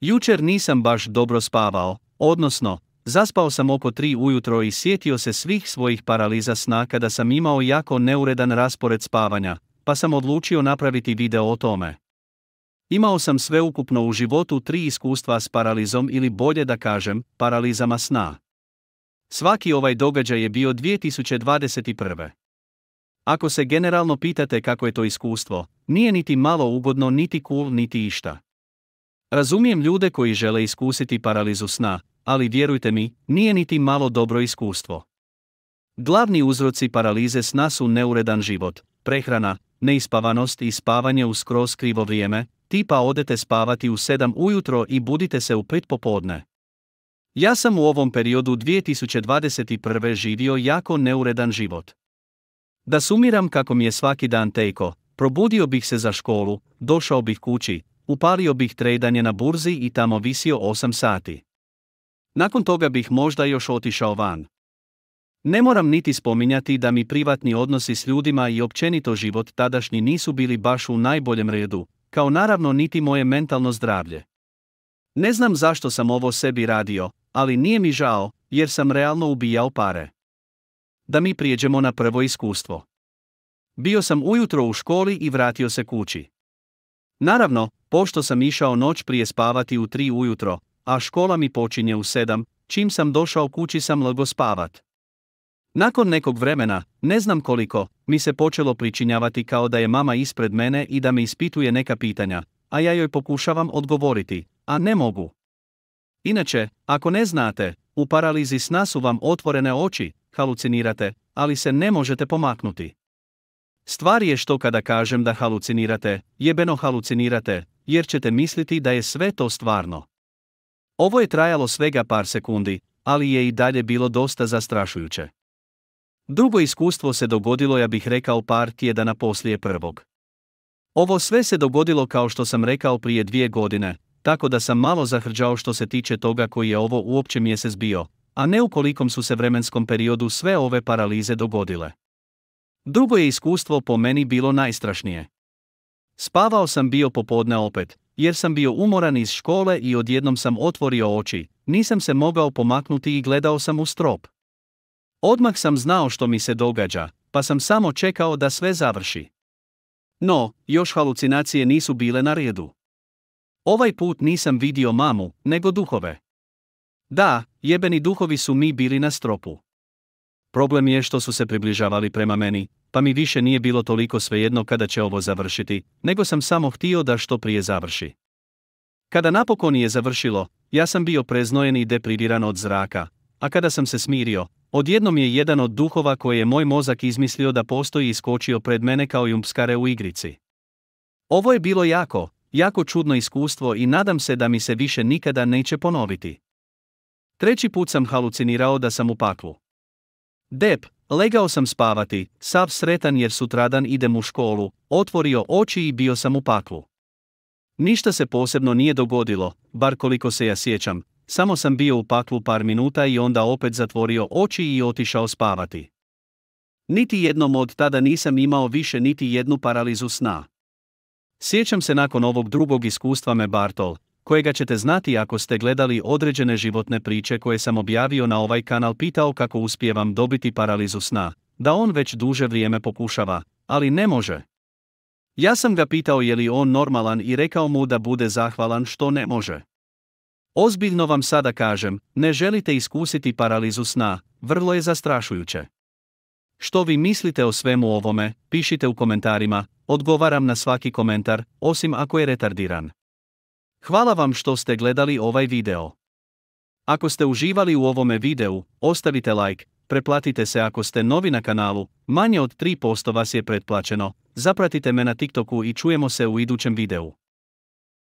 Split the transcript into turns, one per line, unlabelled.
Jučer nisam baš dobro spavao, odnosno, zaspao sam oko tri ujutro i sjetio se svih svojih paraliza sna kada sam imao jako neuredan raspored spavanja, pa sam odlučio napraviti video o tome. Imao sam sveukupno u životu tri iskustva s paralizom ili bolje da kažem, paralizama sna. Svaki ovaj događaj je bio 2021. Ako se generalno pitate kako je to iskustvo, nije niti malo ugodno niti cool niti išta. Razumijem ljude koji žele iskusiti paralizu sna, ali vjerujte mi, nije niti malo dobro iskustvo. Glavni uzroci paralize sna su neuredan život, prehrana, neispavanost i spavanje u skroz krivo vrijeme, tipa odete spavati u 7 ujutro i budite se u 5 popodne. Ja sam u ovom periodu 2021. živio jako neuredan život. Da sumiram kako mi je svaki dan teko, probudio bih se za školu, došao bih kući, Upalio bih trejdanje na burzi i tamo visio 8 sati. Nakon toga bih možda još otišao van. Ne moram niti spominjati da mi privatni odnosi s ljudima i općenito život tadašnji nisu bili baš u najboljem redu, kao naravno niti moje mentalno zdravlje. Ne znam zašto sam ovo sebi radio, ali nije mi žao, jer sam realno ubijao pare. Da mi prijeđemo na prvo iskustvo. Bio sam ujutro u školi i vratio se kući. Naravno, pošto sam išao noć prije spavati u tri ujutro, a škola mi počinje u sedam, čim sam došao kući sam lago spavat. Nakon nekog vremena, ne znam koliko, mi se počelo pričinjavati kao da je mama ispred mene i da me ispituje neka pitanja, a ja joj pokušavam odgovoriti, a ne mogu. Inače, ako ne znate, u paralizi sna su vam otvorene oči, halucinirate, ali se ne možete pomaknuti. Stvar je što kada kažem da halucinirate, jebeno halucinirate, jer ćete misliti da je sve to stvarno. Ovo je trajalo svega par sekundi, ali je i dalje bilo dosta zastrašujuće. Drugo iskustvo se dogodilo, ja bih rekao, par tjedana poslije prvog. Ovo sve se dogodilo kao što sam rekao prije dvije godine, tako da sam malo zahrđao što se tiče toga koji je ovo uopće mjesec bio, a ne ukolikom su se vremenskom periodu sve ove paralize dogodile. Drugo je iskustvo po meni bilo najstrašnije. Spavao sam bio popodne opet, jer sam bio umoran iz škole i odjednom sam otvorio oči, nisam se mogao pomaknuti i gledao sam u strop. Odmah sam znao što mi se događa, pa sam samo čekao da sve završi. No, još halucinacije nisu bile na redu. Ovaj put nisam vidio mamu, nego duhove. Da, jebeni duhovi su mi bili na stropu. Problem je što su se približavali prema meni, pa mi više nije bilo toliko svejedno kada će ovo završiti, nego sam samo htio da što prije završi. Kada napokon je završilo, ja sam bio preznojen i depriviran od zraka, a kada sam se smirio, odjednom je jedan od duhova koje je moj mozak izmislio da postoji iskočio pred mene kao jumpskare u igrici. Ovo je bilo jako, jako čudno iskustvo i nadam se da mi se više nikada neće ponoviti. Treći put sam halucinirao da sam u paklu. Dep, legao sam spavati, sav sretan jer sutradan idem u školu, otvorio oči i bio sam u paklu. Ništa se posebno nije dogodilo, bar koliko se ja sjećam, samo sam bio u paklu par minuta i onda opet zatvorio oči i otišao spavati. Niti jednom od tada nisam imao više niti jednu paralizu sna. Sjećam se nakon ovog drugog iskustva me Bartol, kojega ćete znati ako ste gledali određene životne priče koje sam objavio na ovaj kanal pitao kako uspijevam dobiti paralizu sna, da on već duže vrijeme pokušava, ali ne može. Ja sam ga pitao je li on normalan i rekao mu da bude zahvalan što ne može. Ozbiljno vam sada kažem, ne želite iskusiti paralizu sna, vrlo je zastrašujuće. Što vi mislite o svemu ovome, pišite u komentarima, odgovaram na svaki komentar, osim ako je retardiran. Hvala vam što ste gledali ovaj video. Ako ste uživali u ovome videu, ostavite like, preplatite se ako ste novi na kanalu, manje od 3% vas je pretplaćeno, zapratite me na TikToku i čujemo se u idućem videu.